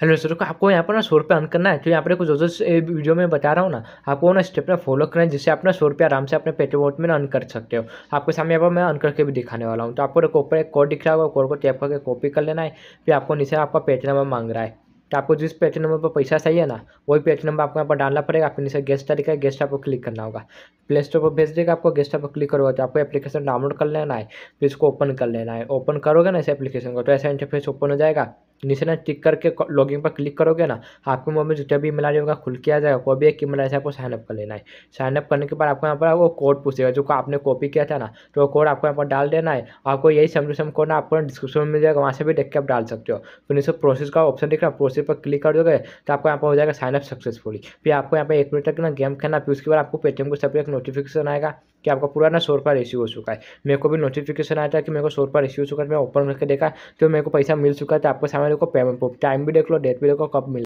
hello sir को तो आपको यहाँ पर ना सौ रुपया अर्न करना है तो यहाँ पर कुछ जो वीडियो में बता रहा हूँ ना आपको ना स्टेप ना फॉलो करना है जिससे आप ना सौ रुपया आराम से अपने वोट में ना अर्न कर सकते हो आपके सामने यहाँ पर मैं अर्न करके भी दिखाने वाला हूँ तो आपको ऊपर एक कोड दिख रहा होगा कोड को टैप करके कॉपी कर लेना है फिर आपको नीचे आपका पेटी नंबर मांग रहा है तो आपको जिस पेटी नंबर पर पैसा चाहिए ना वही पेटी नंबर आपको यहाँ पर डालना पड़ेगा आपके नीचे गेस्ट तरीका है गेस्ट आपको क्लिक करना होगा प्ले स्टोर पर भेज देगा आपको गेस्ट आपको क्लिक करोगे तो आपको एप्लीकेशन डाउनलोड कर लेना है फिर इसको ओपन कर लेना है ओपन करोगे ना इस एप्लीकेशन को तो ऐसा इंटरफेस ओपन हो जाएगा नीचे ना टिक करके लॉगिन पर क्लिक करोगे ना आपके मोबाइल में जितना भी ईमेल आई होगा खुल के आ जाएगा कोई भी एक ईमेल आई से आपको साइनअप कर लेना है साइनअप करने के बाद आपको यहाँ पर वो कोड पूछेगा जो आपने कॉपी किया था ना तो वो कोड आपको यहाँ पर डाल देना है आपको यही टू सम कोड ना आपको डिस्क्रिप्शन में मिल जाएगा वहाँ से भी देख के आप डाल सकते हो फिर नीचे प्रोसेस का ऑप्शन दिख रहा है प्रोसेस पर क्लिक कर दोगे तो आपको यहाँ पर हो जाएगा साइनअप सक्सेसफुली फिर आपको यहाँ पर एक मिनट तक ना गेम खेलना फिर उसके बाद आपको पेटीएम को सब एक नोटिफिकेशन आएगा कि आपका पुराना सौ रुपया रिसीव हो चुका है मेरे को भी नोटिफिकेशन आया था कि मेरे को सौ रुपया हो चुका है तो मैं ओपन करके देखा तो मेरे को पैसा मिल चुका है तो आपको सामने देखो पेमेंट टाइम भी देख लो डेट भी देखो कब मिल